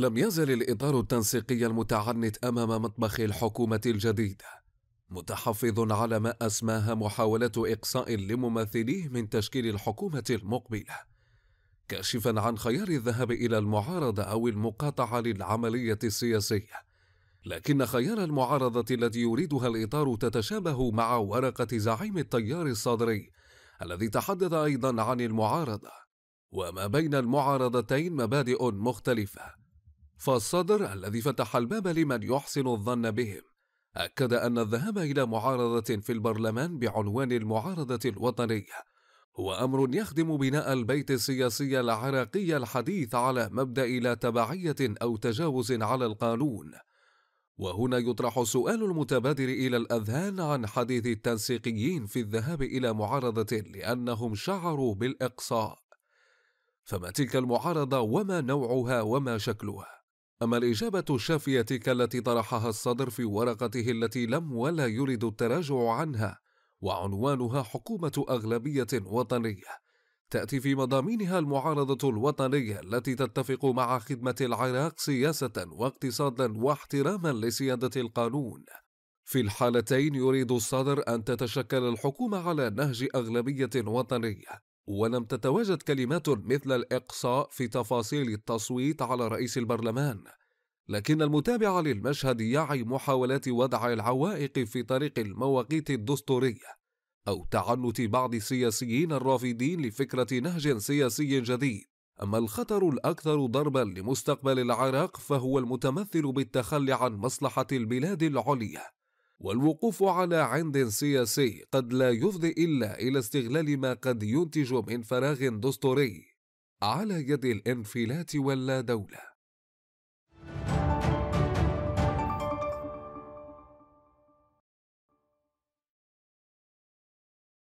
لم يزل الإطار التنسيقي المتعنت أمام مطبخ الحكومة الجديدة متحفظ على ما أسماها محاولة إقصاء لممثليه من تشكيل الحكومة المقبلة كاشفا عن خيار الذهاب إلى المعارضة أو المقاطعة للعملية السياسية لكن خيار المعارضة التي يريدها الإطار تتشابه مع ورقة زعيم التيار الصدري الذي تحدث أيضا عن المعارضة وما بين المعارضتين مبادئ مختلفة فالصدر الذي فتح الباب لمن يحسن الظن بهم أكد أن الذهاب إلى معارضة في البرلمان بعنوان المعارضة الوطنية هو أمر يخدم بناء البيت السياسي العراقي الحديث على مبدأ لا تبعية أو تجاوز على القانون وهنا يطرح السؤال المتبادر إلى الأذهان عن حديث التنسيقيين في الذهاب إلى معارضة لأنهم شعروا بالإقصاء فما تلك المعارضة وما نوعها وما شكلها أما الإجابة الشافية كالتي طرحها الصدر في ورقته التي لم ولا يرد التراجع عنها وعنوانها حكومة أغلبية وطنية تأتي في مضامينها المعارضة الوطنية التي تتفق مع خدمة العراق سياسة واقتصادا واحتراما لسيادة القانون. في الحالتين يريد الصدر أن تتشكل الحكومة على نهج أغلبية وطنية، ولم تتواجد كلمات مثل الإقصاء في تفاصيل التصويت على رئيس البرلمان لكن المتابع للمشهد يعي محاولات وضع العوائق في طريق المواقيت الدستورية أو تعنت بعض السياسيين الرافدين لفكرة نهج سياسي جديد أما الخطر الأكثر ضربا لمستقبل العراق فهو المتمثل بالتخلي عن مصلحة البلاد العليا والوقوف على عند سياسي قد لا يفضي إلا إلى استغلال ما قد ينتج من فراغ دستوري على يد الانفلات واللا دولة